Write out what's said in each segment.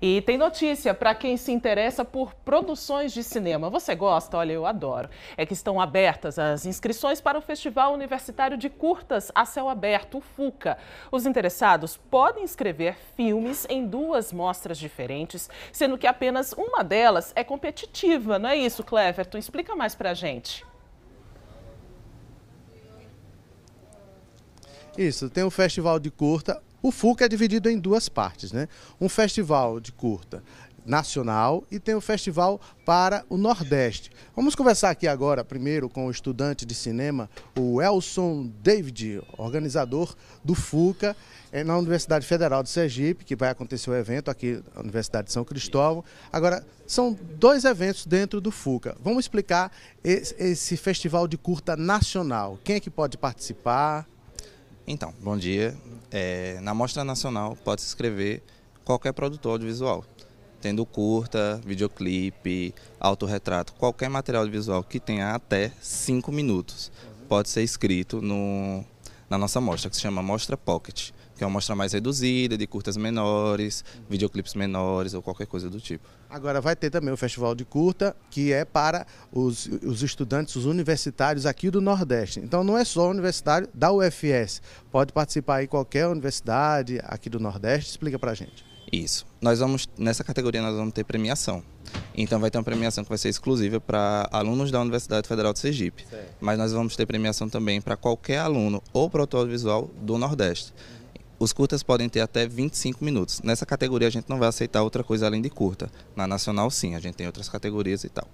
E tem notícia para quem se interessa por produções de cinema. Você gosta? Olha, eu adoro. É que estão abertas as inscrições para o Festival Universitário de Curtas a Céu Aberto, o FUCA. Os interessados podem escrever filmes em duas mostras diferentes, sendo que apenas uma delas é competitiva, não é isso, Cleverton? Explica mais para a gente. Isso, tem o Festival de Curta, o FUC é dividido em duas partes, né? Um festival de curta nacional e tem o festival para o Nordeste. Vamos conversar aqui agora primeiro com o estudante de cinema, o Elson David, organizador do FUCA eh, na Universidade Federal de Sergipe, que vai acontecer o evento aqui na Universidade de São Cristóvão. Agora, são dois eventos dentro do FUCA. Vamos explicar esse festival de curta nacional. Quem é que pode participar? Então, bom dia é, na Mostra Nacional pode se inscrever qualquer produtor audiovisual, tendo curta, videoclipe, autorretrato, qualquer material audiovisual que tenha até 5 minutos pode ser escrito no, na nossa mostra, que se chama Mostra Pocket que é uma mostra mais reduzida, de curtas menores, uhum. videoclipes menores ou qualquer coisa do tipo. Agora vai ter também o Festival de Curta, que é para os, os estudantes, os universitários aqui do Nordeste. Então não é só universitário da UFS, pode participar aí qualquer universidade aqui do Nordeste. Explica a gente. Isso. Nós vamos nessa categoria nós vamos ter premiação. Então vai ter uma premiação que vai ser exclusiva para alunos da Universidade Federal de Sergipe. Certo. Mas nós vamos ter premiação também para qualquer aluno ou para audiovisual do Nordeste. Os curtas podem ter até 25 minutos. Nessa categoria a gente não vai aceitar outra coisa além de curta. Na nacional sim, a gente tem outras categorias e tal.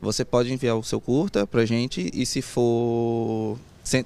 Você pode enviar o seu curta pra gente e se for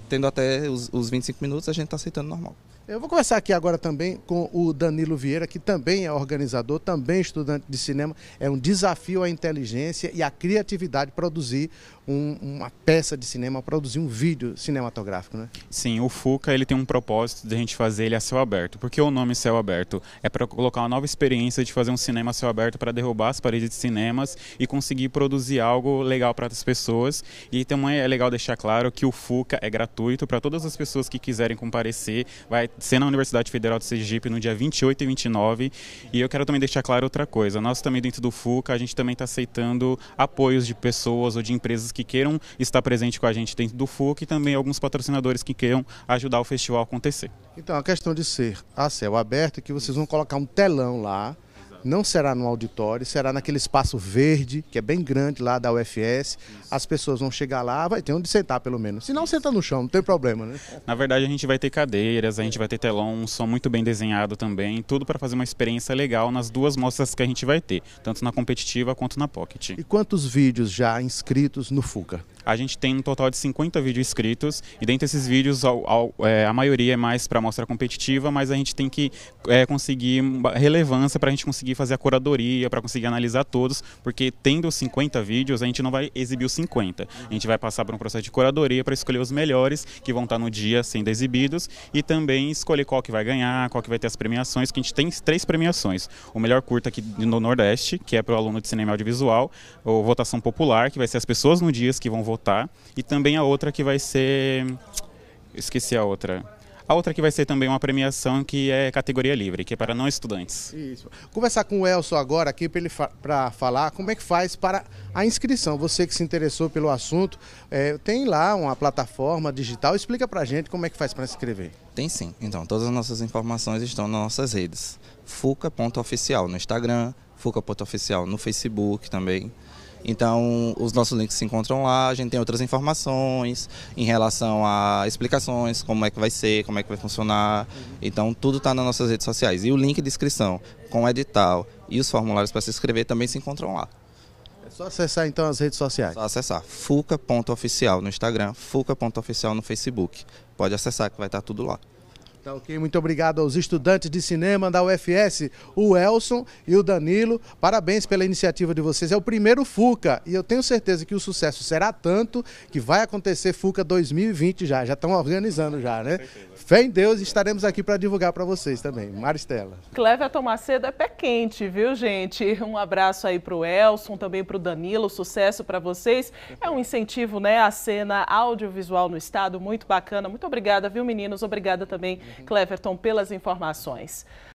tendo até os, os 25 minutos, a gente está aceitando normal. Eu vou conversar aqui agora também com o Danilo Vieira, que também é organizador, também estudante de cinema. É um desafio à inteligência e à criatividade produzir um, uma peça de cinema, produzir um vídeo cinematográfico, né? Sim, o FUCA ele tem um propósito de a gente fazer ele a céu aberto. Porque o nome Céu Aberto é para colocar uma nova experiência de fazer um cinema a céu aberto para derrubar as paredes de cinemas e conseguir produzir algo legal para as pessoas. E também é legal deixar claro que o FUCA é gratuito para todas as pessoas que quiserem comparecer. Vai ser na Universidade Federal de Sergipe no dia 28 e 29. E eu quero também deixar claro outra coisa. Nós também dentro do FUCA, a gente também está aceitando apoios de pessoas ou de empresas que queiram estar presente com a gente dentro do FUCA e também alguns patrocinadores que queiram ajudar o festival a acontecer. Então, a questão de ser a céu aberto é que vocês vão colocar um telão lá não será no auditório, será naquele espaço verde, que é bem grande lá da UFS. Isso. As pessoas vão chegar lá, vai ter onde sentar pelo menos. Se não, senta no chão, não tem problema, né? Na verdade, a gente vai ter cadeiras, a gente vai ter telão, um som muito bem desenhado também, tudo para fazer uma experiência legal nas duas mostras que a gente vai ter, tanto na competitiva quanto na pocket. E quantos vídeos já inscritos no FUCA? a gente tem um total de 50 vídeos escritos e dentro desses vídeos ao, ao, é, a maioria é mais para mostra competitiva, mas a gente tem que é, conseguir relevância para a gente conseguir fazer a curadoria, para conseguir analisar todos, porque tendo 50 vídeos, a gente não vai exibir os 50. A gente vai passar por um processo de curadoria para escolher os melhores que vão estar tá no dia sendo exibidos e também escolher qual que vai ganhar, qual que vai ter as premiações, que a gente tem três premiações. O melhor curta aqui no Nordeste, que é para o aluno de cinema e audiovisual, ou votação popular, que vai ser as pessoas no dia que vão votar e também a outra que vai ser. Esqueci a outra. A outra que vai ser também uma premiação que é categoria livre, que é para não estudantes. Isso. Conversar com o Elson agora aqui para ele fa falar como é que faz para a inscrição. Você que se interessou pelo assunto, é, tem lá uma plataforma digital. Explica para gente como é que faz para se inscrever. Tem sim. Então, todas as nossas informações estão nas nossas redes. Fuca.oficial no Instagram, Fuca.oficial no Facebook também. Então, os nossos links se encontram lá, a gente tem outras informações em relação a explicações, como é que vai ser, como é que vai funcionar. Então, tudo está nas nossas redes sociais. E o link de inscrição com o edital e os formulários para se inscrever também se encontram lá. É só acessar então as redes sociais. É só acessar fuca.oficial no Instagram, fuca.oficial no Facebook. Pode acessar que vai estar tá tudo lá. Tá ok, muito obrigado aos estudantes de cinema da UFS, o Elson e o Danilo. Parabéns pela iniciativa de vocês. É o primeiro FUCA e eu tenho certeza que o sucesso será tanto que vai acontecer FUCA 2020 já. Já estão organizando já, né? Fé em Deus, estaremos aqui para divulgar para vocês também. Maristela. Clévia Tomacedo é pé quente, viu, gente? Um abraço aí para o Elson, também para o Danilo. Sucesso para vocês. É um incentivo, né, à cena audiovisual no estado. Muito bacana. Muito obrigada, viu, meninos? Obrigada também Cleverton, pelas informações.